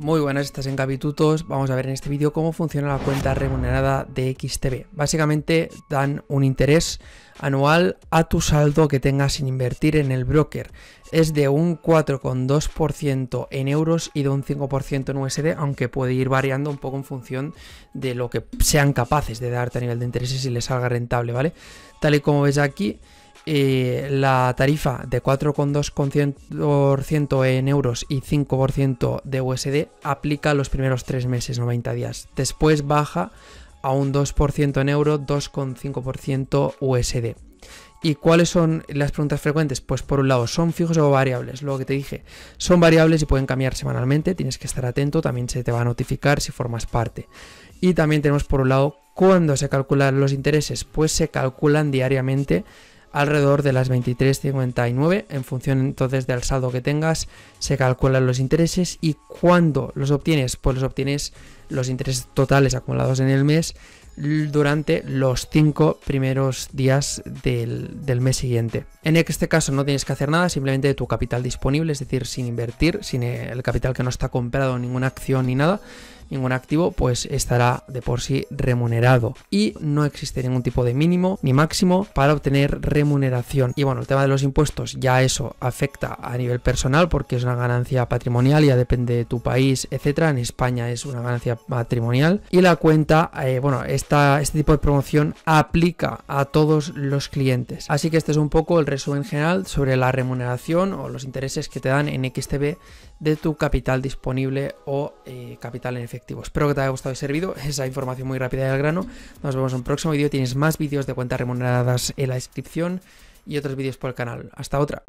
Muy buenas, estás en Gabitutos. Vamos a ver en este vídeo cómo funciona la cuenta remunerada de XTB. Básicamente dan un interés anual a tu saldo que tengas sin invertir en el broker. Es de un 4,2% en euros y de un 5% en USD, aunque puede ir variando un poco en función de lo que sean capaces de darte a nivel de intereses y les salga rentable, ¿vale? Tal y como ves aquí, eh, la tarifa de 4,2% en euros y 5% de USD aplica los primeros 3 meses, 90 días. Después baja a un 2% en euro, 2,5% USD. ¿Y cuáles son las preguntas frecuentes? Pues por un lado, ¿son fijos o variables? Lo que te dije, son variables y pueden cambiar semanalmente, tienes que estar atento, también se te va a notificar si formas parte. Y también tenemos por un lado, ¿cuándo se calculan los intereses? Pues se calculan diariamente alrededor de las 23.59. En función entonces del saldo que tengas, se calculan los intereses y cuando los obtienes, pues los obtienes los intereses totales acumulados en el mes durante los 5 primeros días del, mes siguiente. En este caso no tienes que hacer nada, simplemente tu capital disponible, es decir, sin invertir, sin el capital que no está comprado, ninguna acción ni nada, ningún activo, pues estará de por sí remunerado. Y no existe ningún tipo de mínimo ni máximo para obtener remuneración. Y bueno, el tema de los impuestos ya eso afecta a nivel personal porque es una ganancia patrimonial, ya depende de tu país, etcétera. En España es una ganancia patrimonial. Y la cuenta, eh, bueno, este tipo de promoción aplica a todos los clientes. Así que este es un poco el resumen general sobre la remuneración o los intereses que te dan en XTB de tu capital disponible o eh, capital en efectivo Espero que te haya gustado y servido esa información muy rápida y al grano. Nos vemos en un próximo vídeo. Tienes más vídeos de cuentas remuneradas en la descripción y otros vídeos por el canal. Hasta otra.